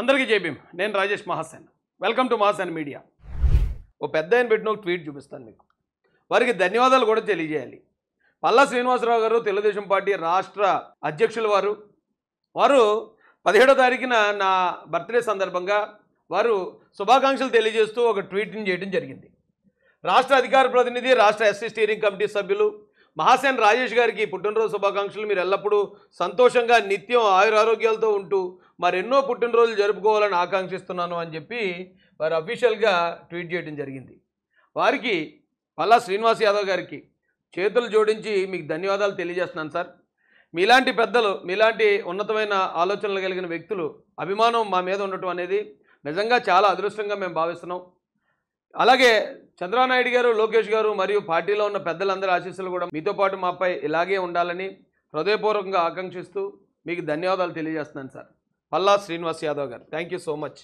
అందరికీ జేబీం నేను Rajesh Mahasen welcome to Mahasen media ఓ పెద్ద ఆయన పెట్టిన ఒక ట్వీట్ చూపిస్తాను మీకు వారికి ధన్యవాదాలు కూడా తెలియజేయాలి పల్లా శ్రీనివాసరావు గారు తెలుగుదేశం పార్టీ రాష్ట్ర అధ్యక్షుల వారు వారు పదిహేడో తారీఖున నా బర్త్డే సందర్భంగా వారు శుభాకాంక్షలు తెలియజేస్తూ ఒక ట్వీట్ని చేయడం జరిగింది రాష్ట్ర అధికార ప్రతినిధి రాష్ట్ర ఎస్సీ స్టీరింగ్ కమిటీ సభ్యులు మహాసేన్ రాజేష్ గారికి పుట్టినరోజు శుభాకాంక్షలు మీరు ఎల్లప్పుడూ సంతోషంగా నిత్యం ఆయురారోగ్యాలతో ఉంటూ మరెన్నో పుట్టినరోజులు జరుపుకోవాలని ఆకాంక్షిస్తున్నాను అని చెప్పి వారు అఫీషియల్గా ట్వీట్ చేయడం జరిగింది వారికి పల్లా శ్రీనివాస్ యాదవ్ గారికి చేతులు జోడించి మీకు ధన్యవాదాలు తెలియజేస్తున్నాను సార్ మీలాంటి పెద్దలు మీలాంటి ఉన్నతమైన ఆలోచనలు కలిగిన వ్యక్తులు అభిమానం మా మీద ఉండటం అనేది నిజంగా చాలా అదృష్టంగా మేము భావిస్తున్నాం అలాగే చంద్రనాయుడు గారు లోకేష్ గారు మరియు పార్టీలో ఉన్న పెద్దలందరి ఆశీస్సులు కూడా మీతో పాటు మాపై ఇలాగే ఉండాలని హృదయపూర్వకంగా ఆకాంక్షిస్తూ మీకు ధన్యవాదాలు తెలియజేస్తున్నాను సార్ పల్లా శ్రీనివాస్ యాదవ్ గారు థ్యాంక్ సో మచ్